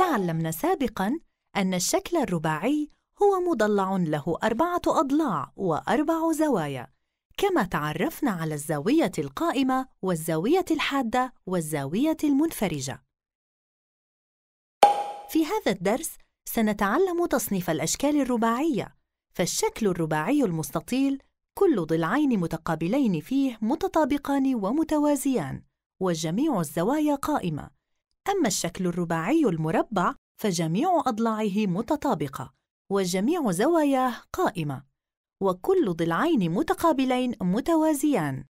تعلمنا سابقاً أن الشكل الرباعي هو مضلع له أربعة أضلاع وأربع زوايا، كما تعرفنا على الزاوية القائمة والزاوية الحادة والزاوية المنفرجة. في هذا الدرس سنتعلم تصنيف الأشكال الرباعية، فالشكل الرباعي المستطيل كل ضلعين متقابلين فيه متطابقان ومتوازيان، وجميع الزوايا قائمة. أما الشكل الرباعي المربع فجميع أضلاعه متطابقة وجميع زواياه قائمة وكل ضلعين متقابلين متوازيان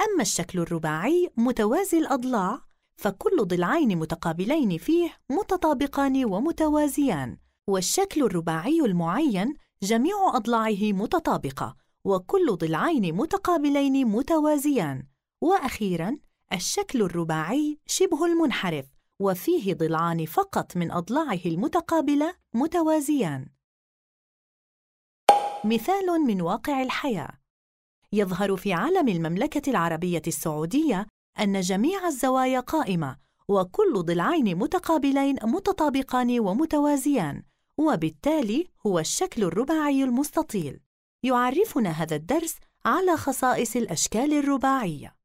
أما الشكل الرباعي متوازي الأضلاع فكل ضلعين متقابلين فيه متطابقان ومتوازيان والشكل الرباعي المعين جميع أضلاعه متطابقة وكل ضلعين متقابلين متوازيان وأخيراً الشكل الرباعي شبه المنحرف وفيه ضلعان فقط من أضلاعه المتقابلة متوازيان مثال من واقع الحياة يظهر في عالم المملكة العربية السعودية أن جميع الزوايا قائمة وكل ضلعين متقابلين متطابقان ومتوازيان وبالتالي هو الشكل الرباعي المستطيل يعرفنا هذا الدرس على خصائص الأشكال الرباعية